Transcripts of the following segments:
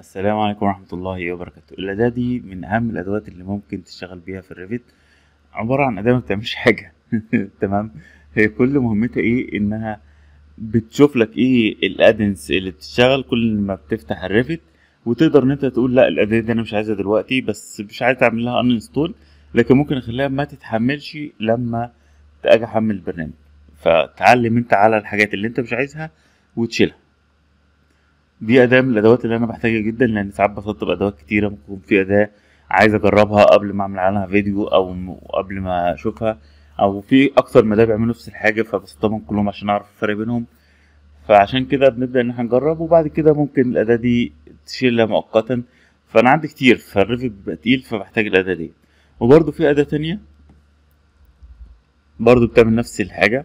السلام عليكم ورحمة الله وبركاته الأداة دي من أهم الأدوات اللي ممكن تشتغل بيها في الريفت عبارة عن أداة ما بتعملش حاجة تمام هي كل مهمتها إيه إنها بتشوف لك إيه الأدنس اللي بتشتغل كل ما بتفتح الريفت وتقدر إن أنت تقول لا الأداة دي أنا مش عايزها دلوقتي بس مش عايز أعمل لها أنستول لكن ممكن أخليها ما تتحملش لما أجي أحمل البرنامج فتعلم أنت على الحاجات اللي أنت مش عايزها وتشيلها دي اداه من الادوات اللي انا بحتاجها جدا لان ساعات بسطب ادوات كتيره ممكن في اداه عايز اجربها قبل ما اعمل عنها فيديو او قبل ما اشوفها او في اكتر من ده بيعملوا نفس الحاجه فبسطبهم كلهم عشان اعرف الفرق بينهم فعشان كده بنبدا ان احنا نجرب وبعد كده ممكن الاداه دي تشيلها مؤقتا فانا عندي كتير فالريف بيبقى تقيل فبحتاج الاداه دي وبرده في اداه تانية برضو بتعمل نفس الحاجه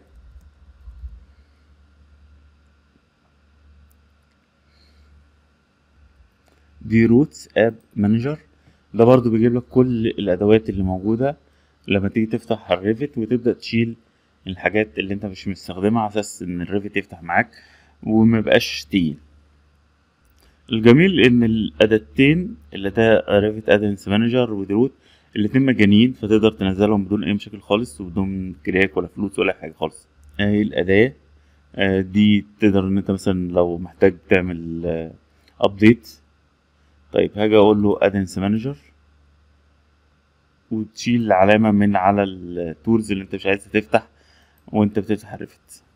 دي روتس اب مانجر ده برضو بيجيب لك كل الادوات اللي موجوده لما تيجي تفتح الريفت وتبدا تشيل الحاجات اللي انت مش مستخدمها على اساس ان الريفت يفتح معاك بقاش تقيل الجميل ان الادتين اللي ده ريفت ادنس مانجر ودروت الاتنين مجانيين فتقدر تنزلهم بدون اي مشاكل خالص وبدون كراك ولا فلوس ولا حاجه خالص اهي آه، الاداه آه، دي تقدر ان انت مثلا لو محتاج تعمل ابديت آه، طيب هاجي اقول له ادنس مانجر وتشيل العلامه من على التورز اللي انت مش عايز تفتح وانت بتفتح الريفت